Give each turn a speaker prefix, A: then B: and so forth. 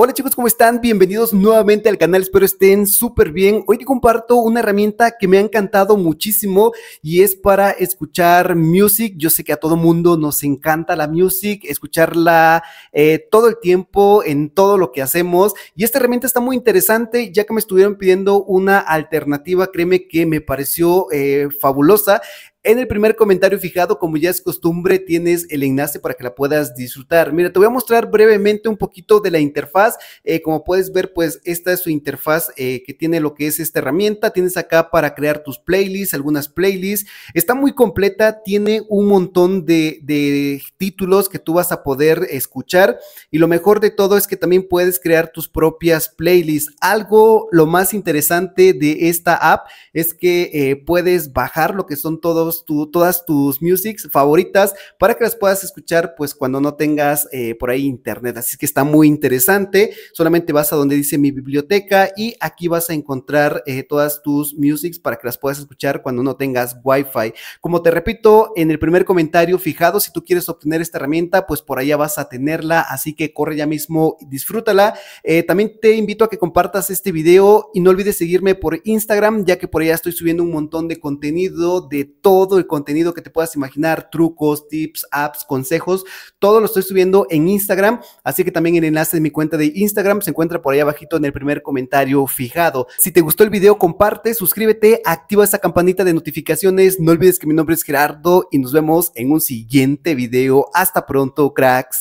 A: Hola chicos, ¿cómo están? Bienvenidos nuevamente al canal, espero estén súper bien. Hoy te comparto una herramienta que me ha encantado muchísimo y es para escuchar music. Yo sé que a todo mundo nos encanta la music, escucharla eh, todo el tiempo, en todo lo que hacemos. Y esta herramienta está muy interesante, ya que me estuvieron pidiendo una alternativa, créeme que me pareció eh, fabulosa. En el primer comentario fijado, como ya es costumbre, tienes el enlace para que la puedas disfrutar. Mira, te voy a mostrar brevemente un poquito de la interfaz. Eh, como puedes ver, pues esta es su interfaz eh, que tiene lo que es esta herramienta. Tienes acá para crear tus playlists, algunas playlists. Está muy completa, tiene un montón de, títulos que tú vas a poder escuchar. Y lo mejor de todo es que también puedes crear tus propias playlists. Algo lo más interesante de esta app es que eh, puedes bajar lo que son todos todas tus musics favoritas para que las puedas escuchar pues cuando no tengas eh, por ahí internet. Así que está muy interesante. Solamente vas a donde dice mi biblioteca y aquí vas a encontrar eh, todas tus musics para que las puedas escuchar cuando no tengas wifi. Como te repito en el primer comentario fijado, si tú quieres obtener esta herramienta, pues por allá vas a tenerla. Así que corre ya mismo, disfrútala. Eh, también te invito a que compartas este video y no olvides seguirme por Instagram, ya que por allá estoy subiendo un montón de contenido de todo todo el contenido que te puedas imaginar, trucos, tips, apps, consejos, todo lo estoy subiendo en Instagram, así que también el enlace de mi cuenta de Instagram se encuentra por ahí abajito en el primer comentario fijado. Si te gustó el video, comparte, suscríbete, activa esa campanita de notificaciones, no olvides que mi nombre es Gerardo y nos vemos en un siguiente video. Hasta pronto, cracks.